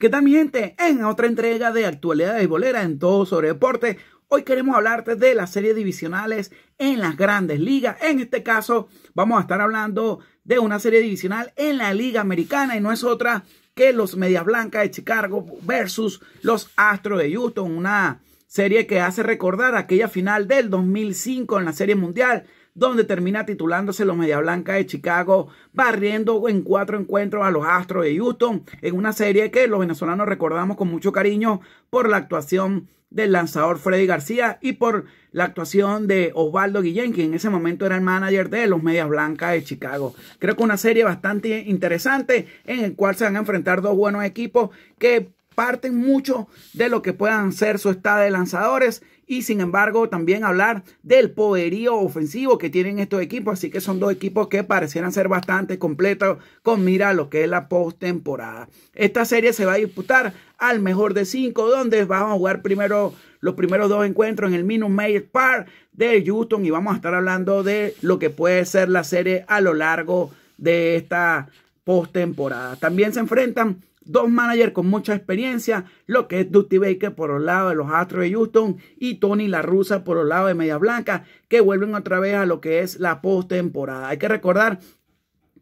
¿Qué tal mi gente? En otra entrega de Actualidades Bolera en todo sobre deporte, hoy queremos hablarte de las series divisionales en las grandes ligas. En este caso vamos a estar hablando de una serie divisional en la Liga Americana y no es otra que los Medias Blancas de Chicago versus los Astros de Houston, una serie que hace recordar aquella final del 2005 en la Serie Mundial donde termina titulándose los Media Blanca de Chicago, barriendo en cuatro encuentros a los Astros de Houston, en una serie que los venezolanos recordamos con mucho cariño por la actuación del lanzador Freddy García y por la actuación de Osvaldo Guillén, que en ese momento era el manager de los Medias Blancas de Chicago. Creo que una serie bastante interesante en el cual se van a enfrentar dos buenos equipos que parten mucho de lo que puedan ser su estado de lanzadores y sin embargo también hablar del poderío ofensivo que tienen estos equipos. Así que son dos equipos que parecieran ser bastante completos con mira lo que es la postemporada. Esta serie se va a disputar al mejor de cinco, donde vamos a jugar primero los primeros dos encuentros en el minus mayor Park de Houston y vamos a estar hablando de lo que puede ser la serie a lo largo de esta postemporada. También se enfrentan Dos managers con mucha experiencia, lo que es Dusty Baker por el lado de los Astros de Houston y Tony La Russa por el lado de Media Blanca, que vuelven otra vez a lo que es la postemporada. Hay que recordar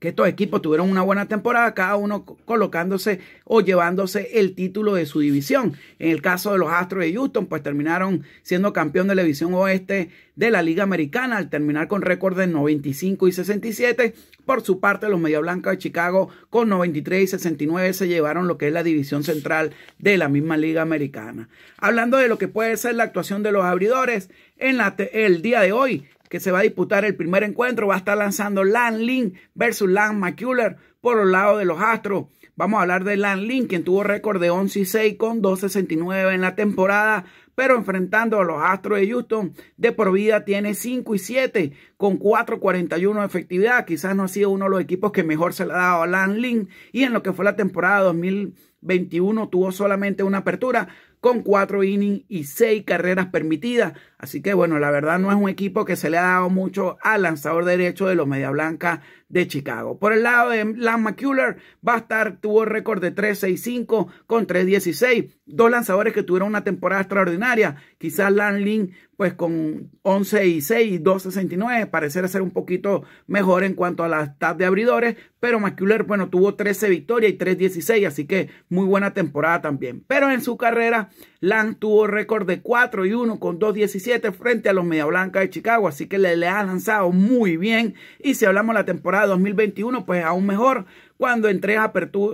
que estos equipos tuvieron una buena temporada, cada uno colocándose o llevándose el título de su división. En el caso de los Astros de Houston, pues terminaron siendo campeón de la división oeste de la Liga Americana al terminar con récord de 95 y 67. Por su parte, los Media Blancos de Chicago con 93 y 69 se llevaron lo que es la división central de la misma Liga Americana. Hablando de lo que puede ser la actuación de los abridores, en la el día de hoy que se va a disputar el primer encuentro. Va a estar lanzando Lan Lin versus Lan McCuller por los lados de los Astros. Vamos a hablar de Lan Lin, quien tuvo récord de 11 y 6 con 2.69 en la temporada, pero enfrentando a los Astros de Houston, de por vida tiene 5 y 7 con 4.41 de efectividad. Quizás no ha sido uno de los equipos que mejor se le ha dado a Lan Lin y en lo que fue la temporada 2021 tuvo solamente una apertura, con cuatro innings y seis carreras permitidas. Así que bueno, la verdad no es un equipo que se le ha dado mucho al lanzador derecho de los Media Blanca de Chicago. Por el lado de Lan McCuller va a estar, tuvo récord de 3-6-5 con 3.16 Dos lanzadores que tuvieron una temporada extraordinaria. Quizás Lin pues con 11 y 6 y 2.69 parecerá ser un poquito mejor en cuanto a la tab de abridores, pero McCuller, bueno, tuvo 13 victorias y 3.16, así que muy buena temporada también. Pero en su carrera, Lan tuvo récord de 4 y 1 con 2.17 frente a los Media Blanca de Chicago, así que le, le ha lanzado muy bien. Y si hablamos de la temporada 2021, pues aún mejor, cuando en, tres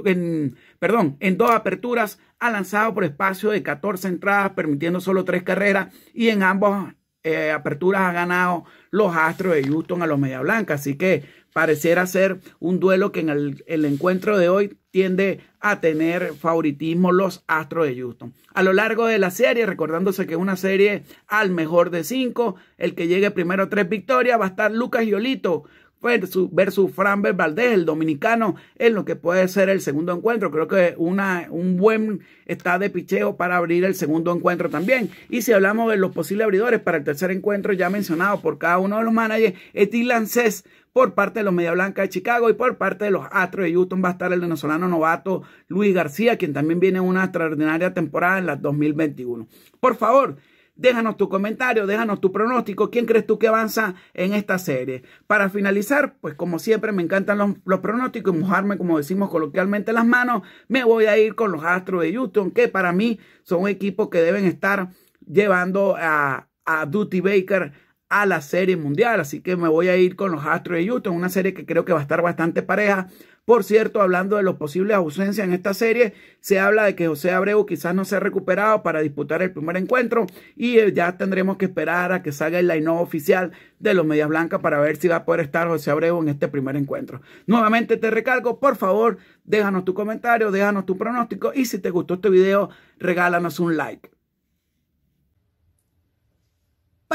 en, perdón, en dos aperturas ha lanzado por espacio de 14 entradas, permitiendo solo tres carreras y en ambas eh, aperturas ha ganado los Astros de Houston a los Media Blanca. Así que pareciera ser un duelo que en el, encuentro de hoy tiende a tener favoritismo los Astros de Houston. A lo largo de la serie, recordándose que una serie al mejor de cinco, el que llegue primero tres victorias va a estar Lucas Yolito pues, versus Fran Valdez, el dominicano, en lo que puede ser el segundo encuentro. Creo que una, un buen está de picheo para abrir el segundo encuentro también. Y si hablamos de los posibles abridores para el tercer encuentro, ya mencionado por cada uno de los managers, etienne Lancés por parte de los Media Blanca de Chicago y por parte de los Astros de Houston va a estar el venezolano novato Luis García, quien también viene una extraordinaria temporada en la 2021. Por favor, Déjanos tu comentario, déjanos tu pronóstico. ¿Quién crees tú que avanza en esta serie? Para finalizar, pues como siempre me encantan los, pronósticos y mojarme, como decimos coloquialmente, las manos. Me voy a ir con los Astros de Houston, que para mí son equipo que deben estar llevando a, a Duty Baker a la serie mundial. Así que me voy a ir con los Astros de Houston, una serie que creo que va a estar bastante pareja. Por cierto, hablando de los posibles ausencias en esta serie, se habla de que José Abreu quizás no se ha recuperado para disputar el primer encuentro y eh, ya tendremos que esperar a que salga el line oficial de los Medias Blancas para ver si va a poder estar José Abreu en este primer encuentro. Nuevamente te recargo, por favor, déjanos tu comentario, déjanos tu pronóstico y si te gustó este video, regálanos un like.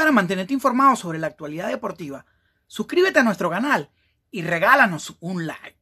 Para mantenerte informado sobre la actualidad deportiva, suscríbete a nuestro canal y regálanos un like.